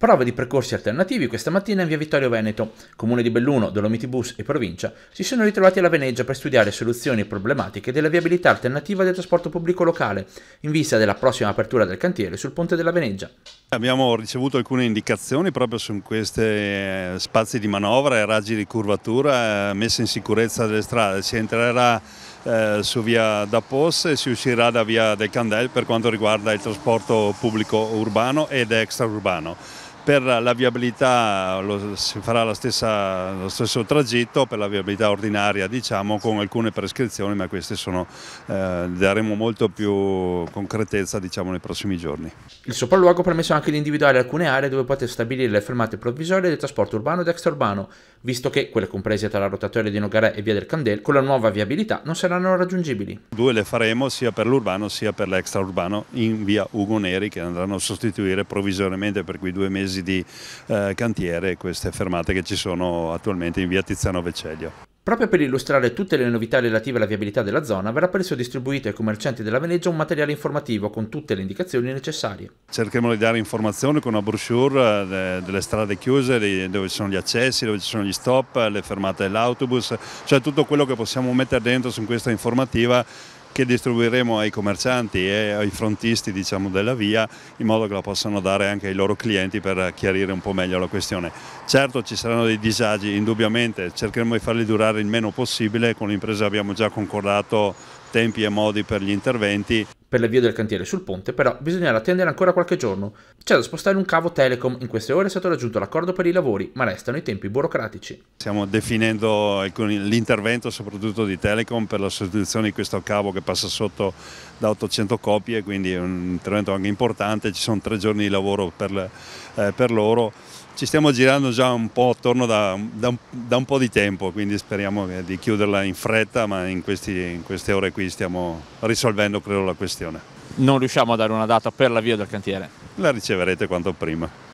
Prova di percorsi alternativi questa mattina in via Vittorio Veneto. Comune di Belluno, Dolomiti Bus e provincia si sono ritrovati alla Veneggia per studiare soluzioni problematiche della viabilità alternativa del trasporto pubblico locale, in vista della prossima apertura del cantiere sul ponte della Veneggia. Abbiamo ricevuto alcune indicazioni proprio su questi eh, spazi di manovra e raggi di curvatura, eh, messa in sicurezza delle strade. Si entrerà eh, su via da Pos e si uscirà da via del Candel per quanto riguarda il trasporto pubblico urbano ed extraurbano per la viabilità lo, si farà stessa, lo stesso tragitto per la viabilità ordinaria diciamo con alcune prescrizioni ma queste sono, eh, daremo molto più concretezza diciamo nei prossimi giorni. Il sopralluogo ha permesso anche di individuare alcune aree dove poter stabilire le fermate provvisorie del trasporto urbano ed extraurbano visto che quelle comprese tra la rotatoria di Nogarè e via del Candel con la nuova viabilità non saranno raggiungibili. Due le faremo sia per l'urbano sia per l'extraurbano in via Ugo Neri che andranno a sostituire provvisoriamente per quei due mesi mesi di eh, cantiere queste fermate che ci sono attualmente in via Tiziano Vecellio. Proprio per illustrare tutte le novità relative alla viabilità della zona, verrà presso distribuito ai commercianti della Veneggia un materiale informativo con tutte le indicazioni necessarie. Cercheremo di dare informazioni con una brochure eh, delle strade chiuse, dove ci sono gli accessi, dove ci sono gli stop, le fermate dell'autobus, cioè tutto quello che possiamo mettere dentro su questa informativa che distribuiremo ai commercianti e ai frontisti diciamo, della via in modo che la possano dare anche ai loro clienti per chiarire un po' meglio la questione. Certo ci saranno dei disagi, indubbiamente, cercheremo di farli durare il meno possibile, con l'impresa abbiamo già concordato tempi e modi per gli interventi per l'avvio del cantiere sul ponte, però bisognerà attendere ancora qualche giorno. C'è da spostare un cavo Telecom, in queste ore è stato raggiunto l'accordo per i lavori, ma restano i tempi burocratici. Stiamo definendo eh, l'intervento soprattutto di Telecom per la sostituzione di questo cavo che passa sotto da 800 copie, quindi è un intervento anche importante, ci sono tre giorni di lavoro per, eh, per loro ci stiamo girando già un po' attorno da, da, da un po' di tempo, quindi speriamo di chiuderla in fretta, ma in, questi, in queste ore qui stiamo risolvendo credo la questione. Non riusciamo a dare una data per l'avvio del cantiere? La riceverete quanto prima.